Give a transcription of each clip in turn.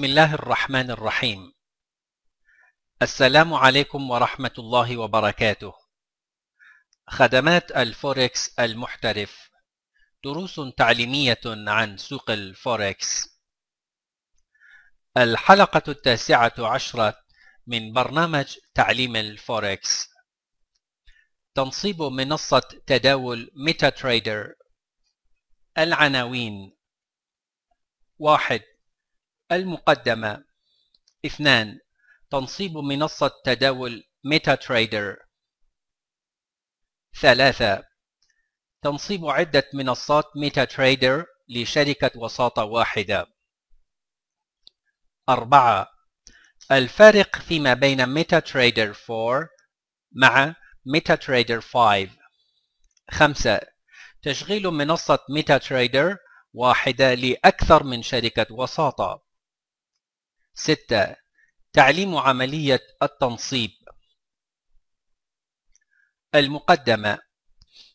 بسم الله الرحمن الرحيم السلام عليكم ورحمة الله وبركاته خدمات الفوركس المحترف دروس تعليمية عن سوق الفوركس الحلقة التاسعة عشرة من برنامج تعليم الفوركس تنصيب منصة تداول ميتا تريدر العناوين واحد المقدمة اثنان تنصيب منصة تداول ميتا تريدر ثلاثة تنصيب عدة منصات ميتا تريدر لشركة وساطة واحدة أربعة الفارق فيما بين ميتا تريدر 4 مع ميتا تريدر 5 خمسة تشغيل منصة ميتا تريدر واحدة لأكثر من شركة وساطة ستة تعليم عملية التنصيب المقدمة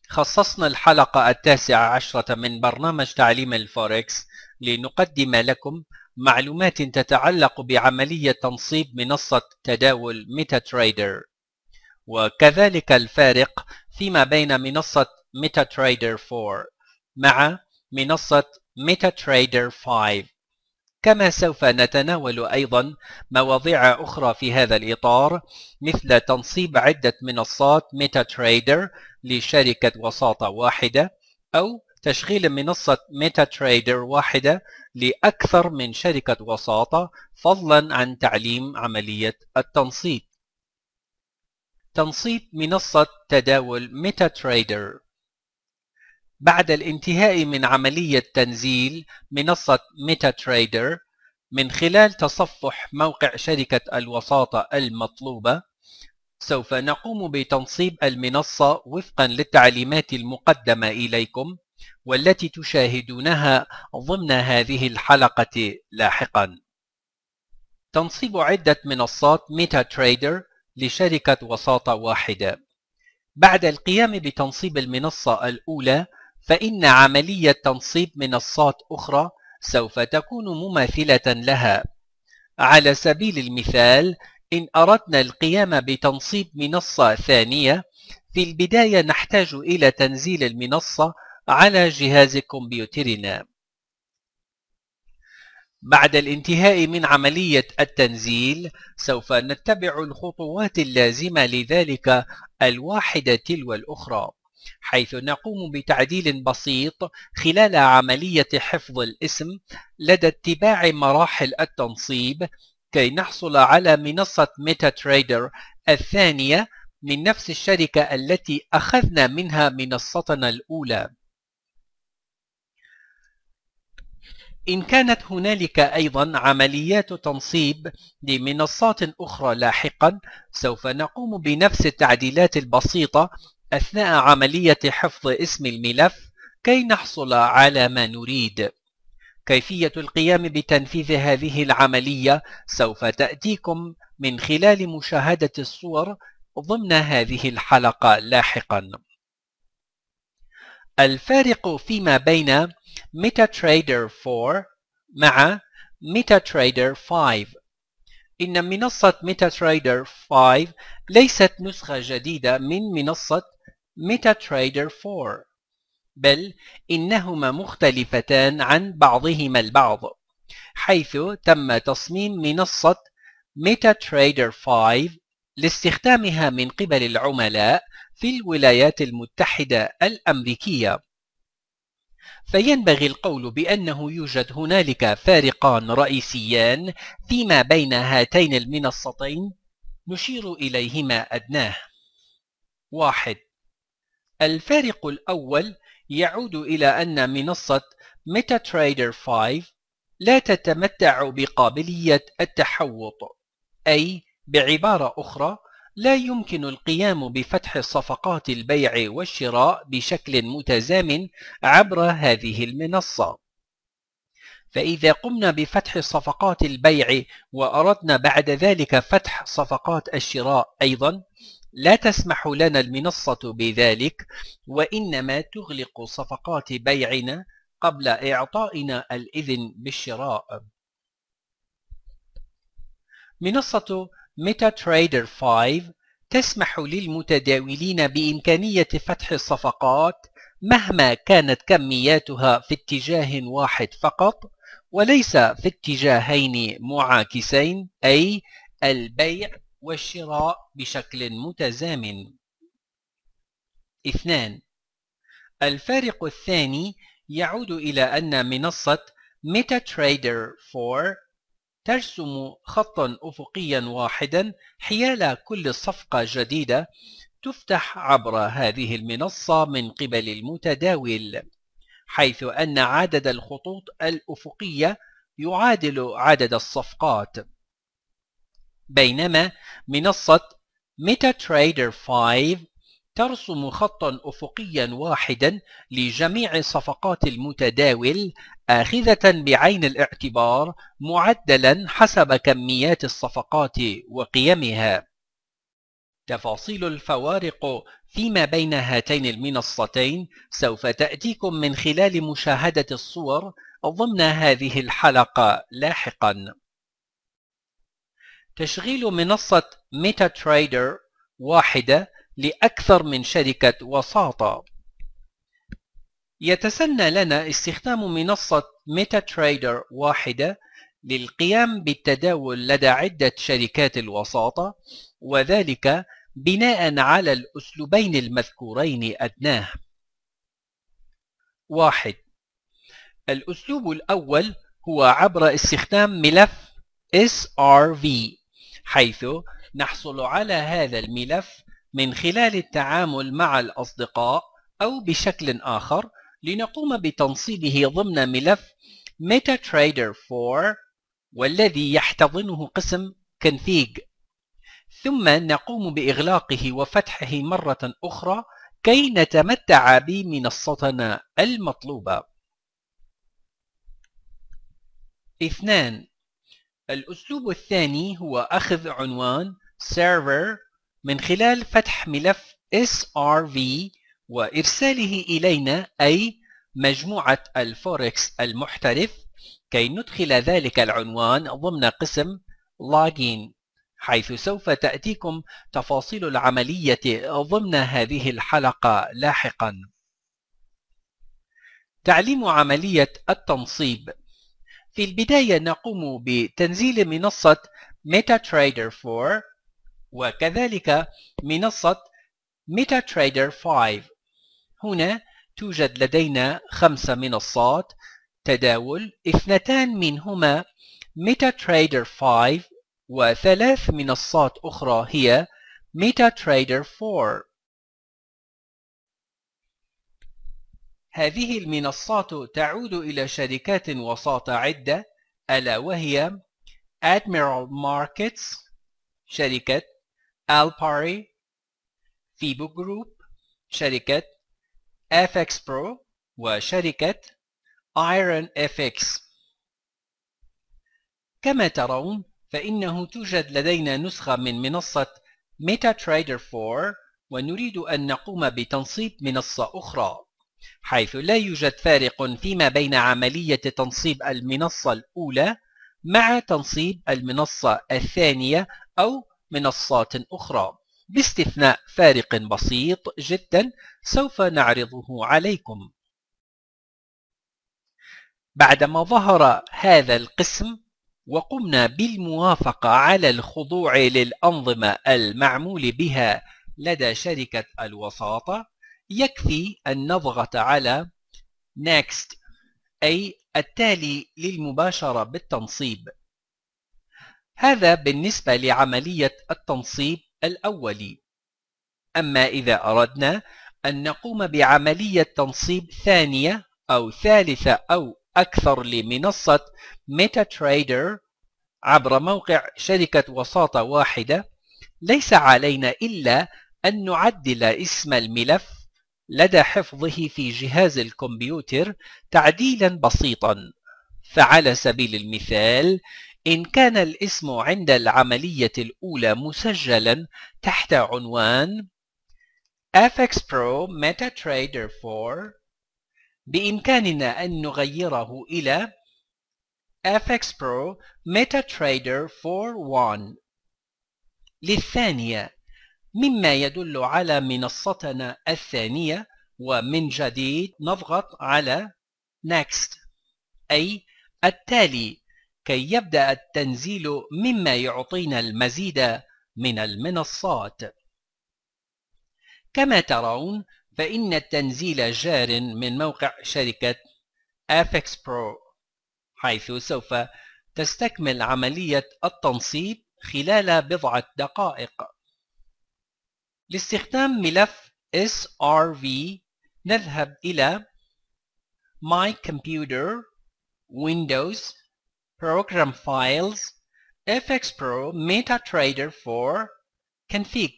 خصصنا الحلقة التاسعة عشرة من برنامج تعليم الفوركس لنقدم لكم معلومات تتعلق بعملية تنصيب منصة تداول ميتا تريدر وكذلك الفارق فيما بين منصة ميتا تريدر 4 مع منصة ميتا تريدر 5 كما سوف نتناول أيضا مواضيع أخرى في هذا الإطار مثل تنصيب عدة منصات ميتا تريدر لشركة وساطة واحدة أو تشغيل منصة ميتا تريدر واحدة لأكثر من شركة وساطة فضلا عن تعليم عملية التنصيب تنصيب منصة تداول ميتا تريدر بعد الانتهاء من عملية تنزيل منصة ميتا تريدر من خلال تصفح موقع شركة الوساطة المطلوبة سوف نقوم بتنصيب المنصة وفقا للتعليمات المقدمة إليكم والتي تشاهدونها ضمن هذه الحلقة لاحقا تنصيب عدة منصات ميتا تريدر لشركة وساطة واحدة بعد القيام بتنصيب المنصة الأولى فإن عملية تنصيب منصات أخرى سوف تكون مماثلة لها على سبيل المثال إن أردنا القيام بتنصيب منصة ثانية في البداية نحتاج إلى تنزيل المنصة على جهاز كمبيوترنا بعد الانتهاء من عملية التنزيل سوف نتبع الخطوات اللازمة لذلك الواحدة تلو الأخرى حيث نقوم بتعديل بسيط خلال عملية حفظ الاسم لدى اتباع مراحل التنصيب كي نحصل على منصة ميتا تريدر الثانية من نفس الشركة التي أخذنا منها منصتنا الأولى إن كانت هنالك أيضا عمليات تنصيب لمنصات أخرى لاحقا سوف نقوم بنفس التعديلات البسيطة أثناء عملية حفظ اسم الملف كي نحصل على ما نريد كيفية القيام بتنفيذ هذه العملية سوف تأتيكم من خلال مشاهدة الصور ضمن هذه الحلقة لاحقا الفارق فيما بين MetaTrader 4 مع MetaTrader 5 إن منصة MetaTrader 5 ليست نسخة جديدة من منصة MetaTrader 4 بل إنهما مختلفتان عن بعضهما البعض حيث تم تصميم منصة MetaTrader 5 لاستخدامها من قبل العملاء في الولايات المتحدة الأمريكية فينبغي القول بأنه يوجد هنالك فارقان رئيسيان فيما بين هاتين المنصتين نشير إليهما أدناه واحد الفارق الأول يعود إلى أن منصة MetaTrader 5 لا تتمتع بقابلية التحوط أي بعبارة أخرى لا يمكن القيام بفتح صفقات البيع والشراء بشكل متزامن عبر هذه المنصة فإذا قمنا بفتح صفقات البيع وأردنا بعد ذلك فتح صفقات الشراء أيضا لا تسمح لنا المنصة بذلك وإنما تغلق صفقات بيعنا قبل إعطائنا الإذن بالشراء منصة ميتا تريدر 5 تسمح للمتداولين بإمكانية فتح الصفقات مهما كانت كمياتها في اتجاه واحد فقط وليس في اتجاهين معاكسين أي البيع والشراء بشكل متزامن اثنان الفارق الثاني يعود إلى أن منصة ميتا تريدر 4 ترسم خطا أفقيا واحدا حيال كل صفقة جديدة تفتح عبر هذه المنصة من قبل المتداول حيث أن عدد الخطوط الأفقية يعادل عدد الصفقات بينما منصة ميتا تريدر 5 ترسم خطا أفقيا واحدا لجميع صفقات المتداول آخذة بعين الاعتبار معدلا حسب كميات الصفقات وقيمها تفاصيل الفوارق فيما بين هاتين المنصتين سوف تأتيكم من خلال مشاهدة الصور ضمن هذه الحلقة لاحقاً تشغيل منصة ميتا تريدر واحدة لأكثر من شركة وساطة يتسنى لنا استخدام منصة ميتا تريدر واحدة للقيام بالتداول لدى عدة شركات الوساطة وذلك بناء على الأسلوبين المذكورين أدناه واحد الأسلوب الأول هو عبر استخدام ملف SRV حيث نحصل على هذا الملف من خلال التعامل مع الأصدقاء أو بشكل آخر لنقوم بتنصيبه ضمن ملف MetaTrader 4 والذي يحتضنه قسم config ثم نقوم بإغلاقه وفتحه مرة أخرى كي نتمتع بمنصتنا المطلوبة اثنان الأسلوب الثاني هو أخذ عنوان server من خلال فتح ملف srv وإرساله إلينا أي مجموعة الفوركس المحترف كي ندخل ذلك العنوان ضمن قسم login حيث سوف تأتيكم تفاصيل العملية ضمن هذه الحلقة لاحقا تعليم عملية التنصيب في البداية نقوم بتنزيل منصة MetaTrader 4 وكذلك منصة MetaTrader 5 هنا توجد لدينا خمس منصات تداول اثنتان منهما MetaTrader 5 وثلاث منصات أخرى هي MetaTrader 4 هذه المنصات تعود إلى شركات وساطة عدة ألا وهي Admiral Markets شركة Alpari Fibo Group شركة FX Pro وشركة Iron FX كما ترون فإنه توجد لدينا نسخة من منصة MetaTrader 4 ونريد أن نقوم بتنصيب منصة أخرى حيث لا يوجد فارق فيما بين عملية تنصيب المنصة الأولى مع تنصيب المنصة الثانية أو منصات أخرى باستثناء فارق بسيط جدا سوف نعرضه عليكم بعدما ظهر هذا القسم وقمنا بالموافقة على الخضوع للأنظمة المعمول بها لدى شركة الوساطة يكفي أن نضغط على next أي التالي للمباشرة بالتنصيب هذا بالنسبة لعملية التنصيب الأولي أما إذا أردنا أن نقوم بعملية تنصيب ثانية أو ثالثة أو أكثر لمنصة MetaTrader عبر موقع شركة وساطة واحدة ليس علينا إلا أن نعدل اسم الملف لدى حفظه في جهاز الكمبيوتر تعديلا بسيطا فعلى سبيل المثال إن كان الاسم عند العملية الأولى مسجلا تحت عنوان FX Pro MetaTrader 4 بإمكاننا أن نغيره إلى FX Pro MetaTrader 4.1 للثانية مما يدل على منصتنا الثانية ومن جديد نضغط على Next أي التالي كي يبدأ التنزيل مما يعطينا المزيد من المنصات كما ترون فإن التنزيل جار من موقع شركة Apex Pro حيث سوف تستكمل عملية التنصيب خلال بضعة دقائق لاستخدام ملف SRV نذهب إلى My Computer Windows Program Files FX Pro MetaTrader 4 Config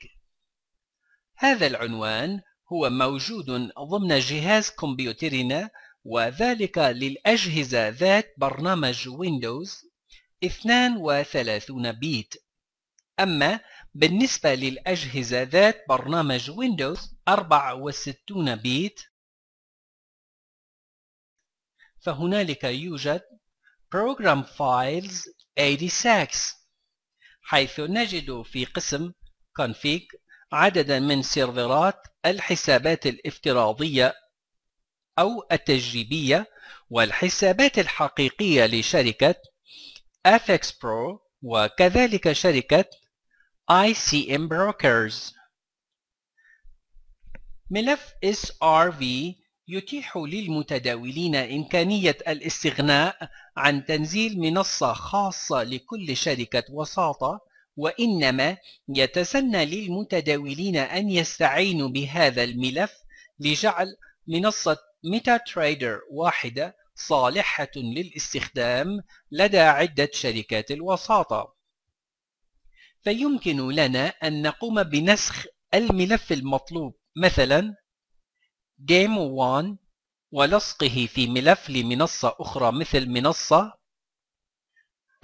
هذا العنوان هو موجود ضمن جهاز كمبيوترنا وذلك للأجهزة ذات برنامج ويندوز 32 بيت أما بالنسبة للأجهزة ذات برنامج ويندوز 64 بيت فهنالك يوجد Program Files 86 حيث نجد في قسم Config عددا من سيرفرات الحسابات الافتراضية أو التجريبية والحسابات الحقيقية لشركة FX Pro وكذلك شركة ICM brokers ملف SRV يتيح للمتداولين إمكانية الاستغناء عن تنزيل منصة خاصة لكل شركة وساطة وإنما يتسنى للمتداولين أن يستعينوا بهذا الملف لجعل منصة ميتا واحدة صالحة للاستخدام لدى عدة شركات الوساطة فيمكن لنا أن نقوم بنسخ الملف المطلوب مثلا game 1 ولصقه في ملف لمنصة أخرى مثل منصة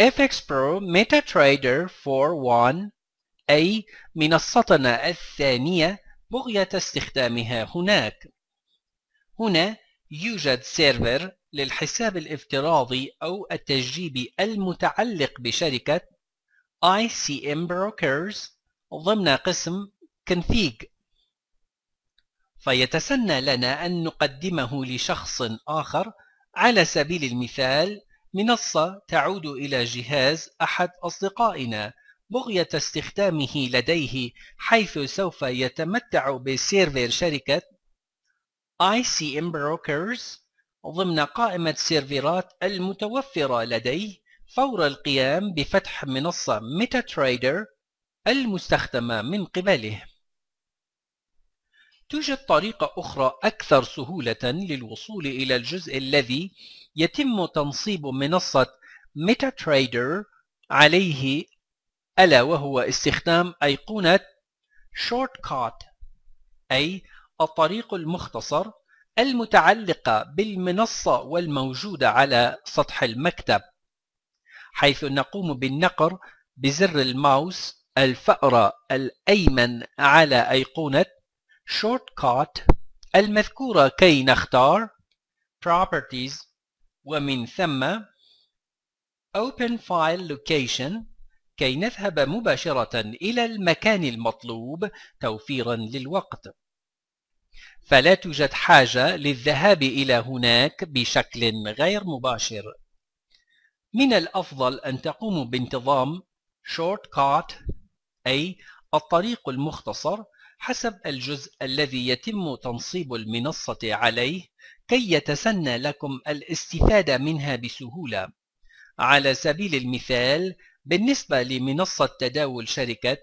FX Pro MetaTrader 41 أي منصتنا الثانية بغية استخدامها هناك هنا يوجد سيرفر للحساب الافتراضي أو التجريبي المتعلق بشركة ICM Brokers ضمن قسم config فيتسنى لنا أن نقدمه لشخص آخر على سبيل المثال منصة تعود إلى جهاز أحد أصدقائنا بغية استخدامه لديه حيث سوف يتمتع بسيرفر شركة ICM Brokers ضمن قائمة سيرفرات المتوفرة لديه فور القيام بفتح منصة ميتا تريدر المستخدمة من قبله توجد طريقة أخرى أكثر سهولة للوصول إلى الجزء الذي يتم تنصيب منصة ميتا تريدر عليه ألا وهو استخدام أيقونة شورت كات أي الطريق المختصر المتعلقة بالمنصة والموجودة على سطح المكتب حيث نقوم بالنقر بزر الماوس الفأرة الأيمن على أيقونة Shortcut المذكورة كي نختار Properties ومن ثم Open File Location كي نذهب مباشرة إلى المكان المطلوب توفيرا للوقت فلا توجد حاجة للذهاب إلى هناك بشكل غير مباشر من الأفضل أن تقوموا بانتظام short cut أي الطريق المختصر حسب الجزء الذي يتم تنصيب المنصة عليه كي يتسنى لكم الاستفادة منها بسهولة على سبيل المثال بالنسبة لمنصة تداول شركة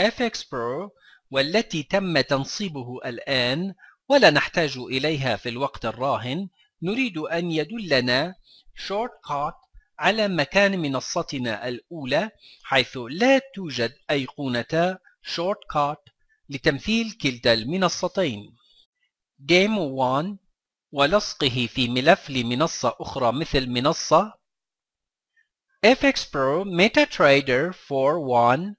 FX Pro والتي تم تنصيبه الآن ولا نحتاج إليها في الوقت الراهن نريد أن يدلنا shortcut على مكان منصتنا الأولى حيث لا توجد أيقونة شورت كات لتمثيل كلتا المنصتين Game 1 ولصقه في ملف لمنصة أخرى مثل منصة FX Pro MetaTrader 41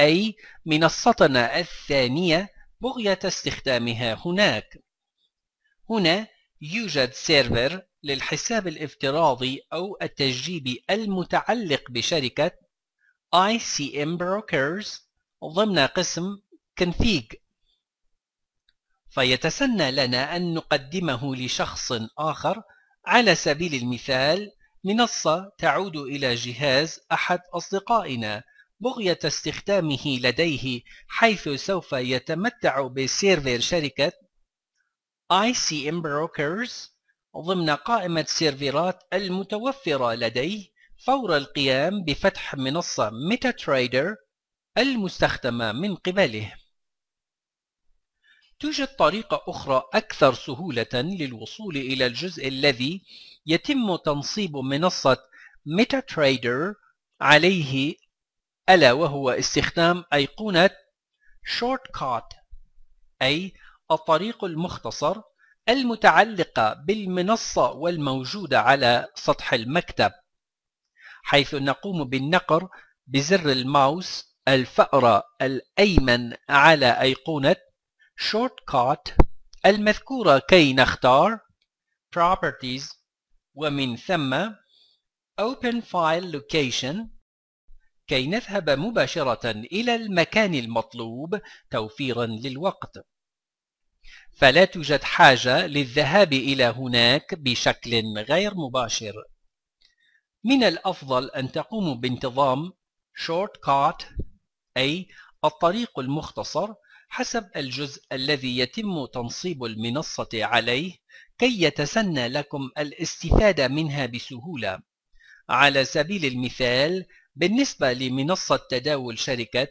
أي منصتنا الثانية بغية استخدامها هناك هنا يوجد سيرفر للحساب الافتراضي أو التجريبي المتعلق بشركة ICM Brokers ضمن قسم Config فيتسنى لنا أن نقدمه لشخص آخر على سبيل المثال منصة تعود إلى جهاز أحد أصدقائنا بغية استخدامه لديه حيث سوف يتمتع بسيرفر شركة ICM Brokers ضمن قائمة سيرفيرات المتوفرة لديه فور القيام بفتح منصة MetaTrader المستخدمة من قبله توجد طريقة أخرى أكثر سهولة للوصول إلى الجزء الذي يتم تنصيب منصة MetaTrader عليه ألا وهو استخدام أيقونة Shortcut أي الطريق المختصر المتعلقة بالمنصة والموجودة على سطح المكتب حيث نقوم بالنقر بزر الماوس الفأرة الأيمن على أيقونة Shortcut المذكورة كي نختار Properties ومن ثم Open File Location كي نذهب مباشرة إلى المكان المطلوب توفيرا للوقت فلا توجد حاجة للذهاب إلى هناك بشكل غير مباشر من الأفضل أن تقوموا بانتظام short cut أي الطريق المختصر حسب الجزء الذي يتم تنصيب المنصة عليه كي يتسنى لكم الاستفادة منها بسهولة على سبيل المثال بالنسبة لمنصة تداول شركة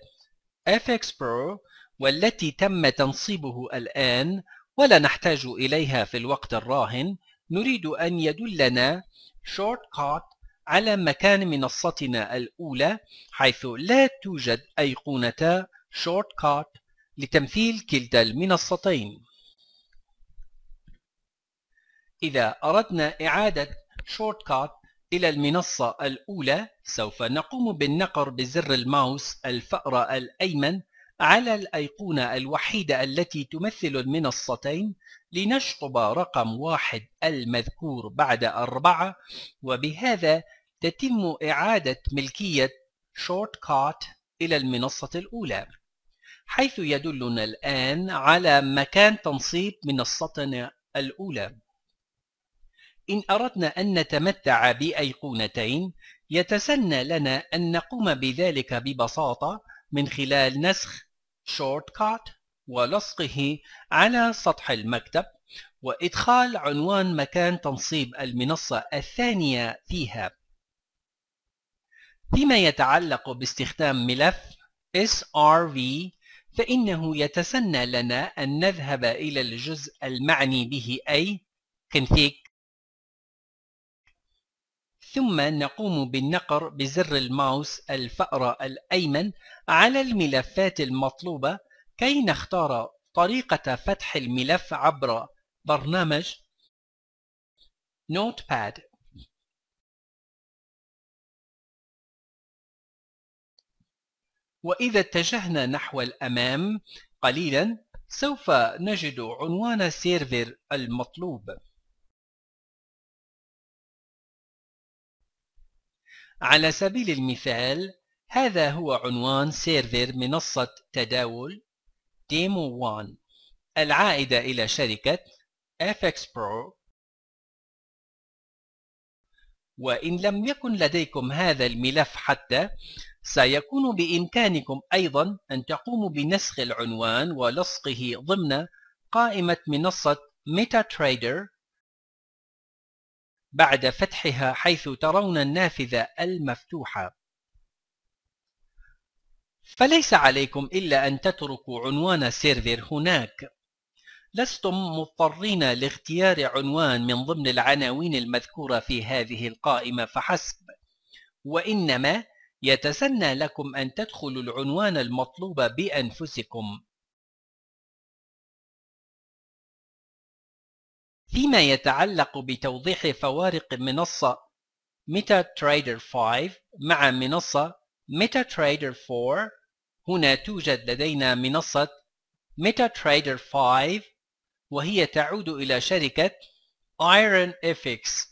FX Pro والتي تم تنصيبه الآن ولا نحتاج إليها في الوقت الراهن نريد أن يدلنا شورت كات على مكان منصتنا الأولى حيث لا توجد أيقونة شورت كات لتمثيل كلتا المنصتين إذا أردنا إعادة شورت كات إلى المنصة الأولى سوف نقوم بالنقر بزر الماوس الفأرة الأيمن على الأيقونة الوحيدة التي تمثل المنصتين لنشطب رقم واحد المذكور بعد أربعة وبهذا تتم إعادة ملكية شورت كات إلى المنصة الأولى حيث يدلنا الآن على مكان تنصيب منصتنا الأولى إن أردنا أن نتمتع بأيقونتين يتسنى لنا أن نقوم بذلك ببساطة من خلال نسخ شورت كات ولصقه على سطح المكتب وإدخال عنوان مكان تنصيب المنصة الثانية فيها فيما يتعلق باستخدام ملف SRV فإنه يتسنى لنا أن نذهب إلى الجزء المعني به أي config ثم نقوم بالنقر بزر الماوس الفأر الأيمن على الملفات المطلوبة كي نختار طريقة فتح الملف عبر برنامج Notepad وإذا اتجهنا نحو الأمام قليلا سوف نجد عنوان السيرفر المطلوب على سبيل المثال هذا هو عنوان سيرفر منصة تداول ديمو 1 العائدة إلى شركة FX Pro وإن لم يكن لديكم هذا الملف حتى سيكون بإمكانكم أيضا أن تقوموا بنسخ العنوان ولصقه ضمن قائمة منصة MetaTrader بعد فتحها حيث ترون النافذة المفتوحة فليس عليكم إلا أن تتركوا عنوان السيرفر هناك لستم مضطرين لاختيار عنوان من ضمن العناوين المذكورة في هذه القائمة فحسب وإنما يتسنى لكم أن تدخلوا العنوان المطلوب بأنفسكم فيما يتعلق بتوضيح فوارق منصة MetaTrader 5 مع منصة MetaTrader 4 هنا توجد لدينا منصة MetaTrader 5 وهي تعود إلى شركة Iron FX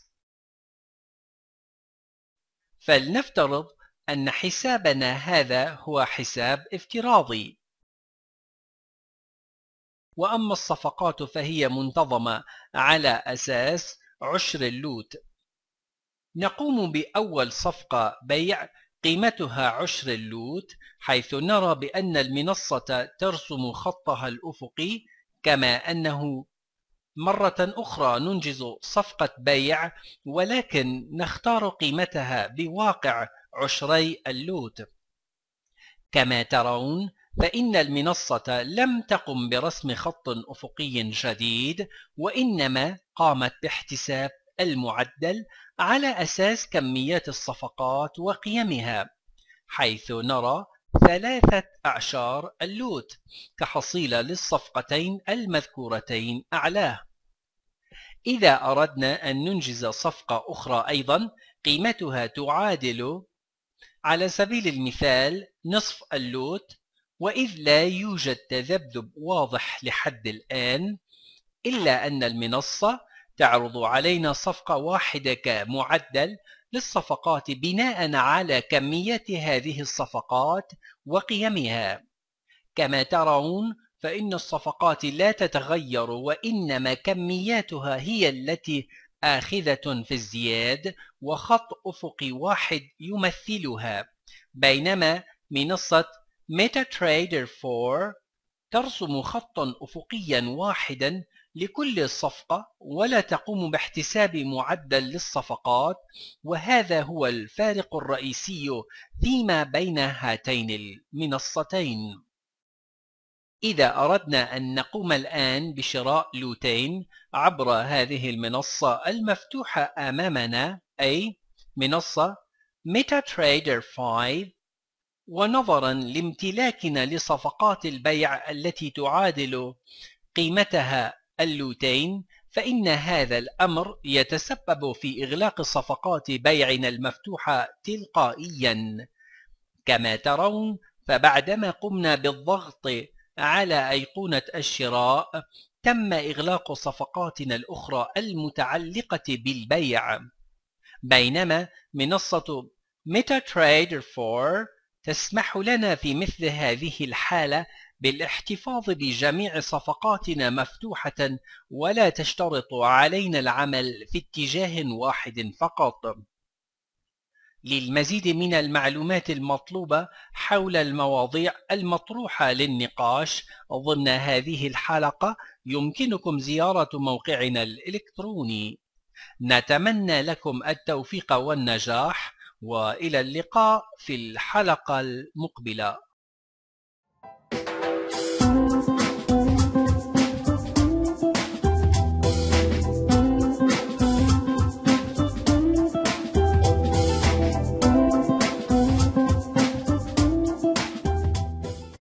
فلنفترض أن حسابنا هذا هو حساب افتراضي وأما الصفقات فهي منتظمة على أساس عشر اللوت نقوم بأول صفقة بيع قيمتها عشر اللوت حيث نرى بأن المنصة ترسم خطها الأفقي كما أنه مرة أخرى ننجز صفقة بيع ولكن نختار قيمتها بواقع عشري اللوت كما ترون فإن المنصة لم تقم برسم خط أفقي جديد وإنما قامت باحتساب المعدل على أساس كميات الصفقات وقيمها حيث نرى ثلاثة أعشار اللوت كحصيلة للصفقتين المذكورتين أعلاه إذا أردنا أن ننجز صفقة أخرى أيضا قيمتها تعادل على سبيل المثال نصف اللوت وإذ لا يوجد تذبذب واضح لحد الآن إلا أن المنصة تعرض علينا صفقة واحدة كمعدل للصفقات بناء على كمية هذه الصفقات وقيمها كما ترون فإن الصفقات لا تتغير وإنما كمياتها هي التي آخذة في الزياد وخط أفقي واحد يمثلها بينما منصة MetaTrader 4 ترسم خطا أفقيا واحدا لكل صفقة ولا تقوم باحتساب معدل للصفقات وهذا هو الفارق الرئيسي فيما بين هاتين المنصتين إذا أردنا أن نقوم الآن بشراء لوتين عبر هذه المنصة المفتوحة أمامنا أي منصة MetaTrader 5 ونظرا لامتلاكنا لصفقات البيع التي تعادل قيمتها اللوتين فإن هذا الأمر يتسبب في إغلاق صفقات بيعنا المفتوحة تلقائيا كما ترون فبعدما قمنا بالضغط على أيقونة الشراء تم إغلاق صفقاتنا الأخرى المتعلقة بالبيع بينما منصة MetaTrader 4 تسمح لنا في مثل هذه الحالة بالاحتفاظ بجميع صفقاتنا مفتوحة ولا تشترط علينا العمل في اتجاه واحد فقط للمزيد من المعلومات المطلوبة حول المواضيع المطروحة للنقاش ضمن هذه الحلقة يمكنكم زيارة موقعنا الإلكتروني نتمنى لكم التوفيق والنجاح والى اللقاء في الحلقه المقبله